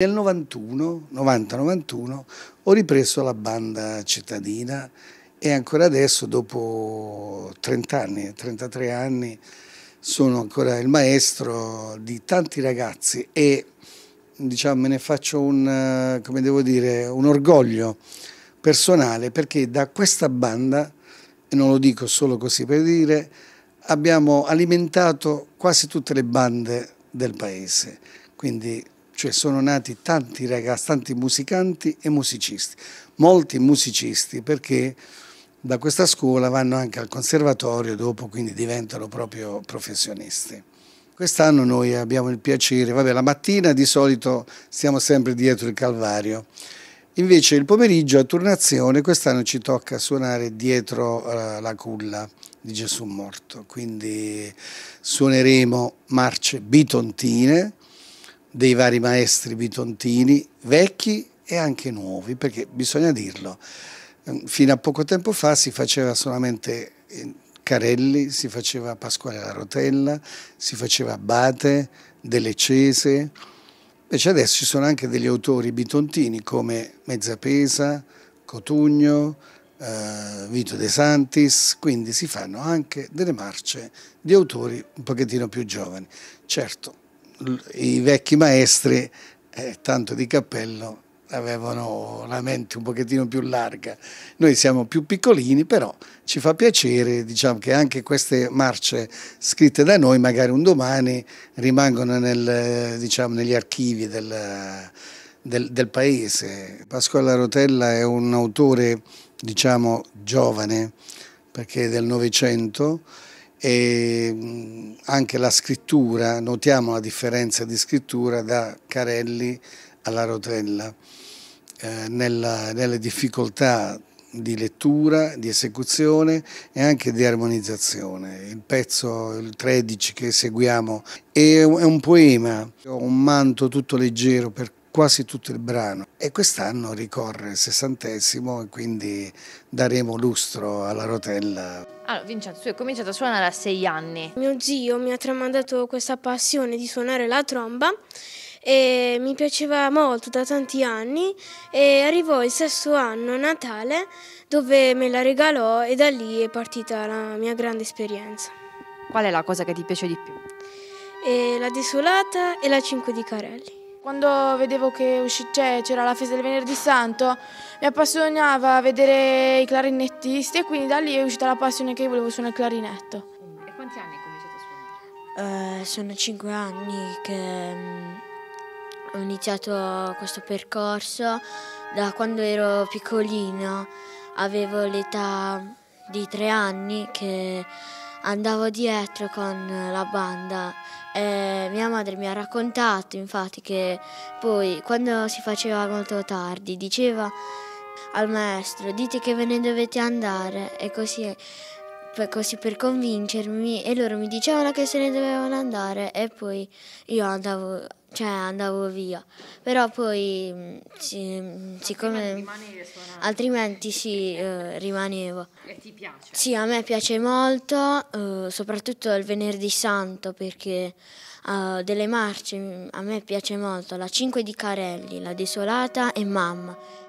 Nel 91, 90-91 ho ripreso la banda cittadina e ancora adesso dopo 30 anni, 33 anni sono ancora il maestro di tanti ragazzi e diciamo, me ne faccio un, dire, un orgoglio personale perché da questa banda, e non lo dico solo così per dire, abbiamo alimentato quasi tutte le bande del paese. Quindi cioè sono nati tanti ragazzi, tanti musicanti e musicisti, molti musicisti perché da questa scuola vanno anche al conservatorio dopo, quindi diventano proprio professionisti. Quest'anno noi abbiamo il piacere, vabbè la mattina di solito stiamo sempre dietro il Calvario, invece il pomeriggio a turnazione quest'anno ci tocca suonare dietro eh, la culla di Gesù morto, quindi suoneremo marce bitontine, dei vari maestri bitontini, vecchi e anche nuovi, perché bisogna dirlo. Ehm, fino a poco tempo fa si faceva solamente ehm, Carelli, si faceva Pasquale La Rotella, si faceva Abate, Delle Cese. Invece adesso ci sono anche degli autori bitontini come Mezzapesa, Cotugno, eh, Vito De Santis, quindi si fanno anche delle marce di autori un pochettino più giovani. Certo, i vecchi maestri, eh, tanto di cappello, avevano la mente un pochettino più larga. Noi siamo più piccolini, però ci fa piacere diciamo, che anche queste marce scritte da noi, magari un domani, rimangono nel, diciamo, negli archivi del, del, del, paese. Pasquale Rotella è un autore, diciamo, giovane, perché è del Novecento, e anche la scrittura, notiamo la differenza di scrittura da Carelli alla Rotella, eh, nella, nelle difficoltà di lettura, di esecuzione e anche di armonizzazione. Il pezzo, il 13 che eseguiamo, è un poema, un manto tutto leggero per quasi tutto il brano e quest'anno ricorre il sessantesimo e quindi daremo lustro alla rotella. Allora Vincenzo, tu hai cominciato a suonare a sei anni. Mio zio mi ha tramandato questa passione di suonare la tromba e mi piaceva molto da tanti anni e arrivò il sesto anno, Natale, dove me la regalò e da lì è partita la mia grande esperienza. Qual è la cosa che ti piace di più? E la desolata e la 5 di Carelli. Quando vedevo che cioè, c'era la festa del venerdì santo mi appassionava vedere i clarinettisti e quindi da lì è uscita la passione che io volevo suonare il clarinetto. E quanti anni hai cominciato a suonare? Eh, sono cinque anni che mm, ho iniziato questo percorso da quando ero piccolino avevo l'età di tre anni che andavo dietro con la banda e mia madre mi ha raccontato infatti che poi quando si faceva molto tardi diceva al maestro dite che ve ne dovete andare e così poi così per convincermi e loro mi dicevano che se ne dovevano andare e poi io andavo, cioè andavo via. Però poi mm, sì, mm, siccome altrimenti, altrimenti sì, eh, rimanevo. E ti piace? Sì, a me piace molto, eh, soprattutto il venerdì santo perché eh, delle marce mm, a me piace molto la 5 di Carelli, la Desolata e Mamma.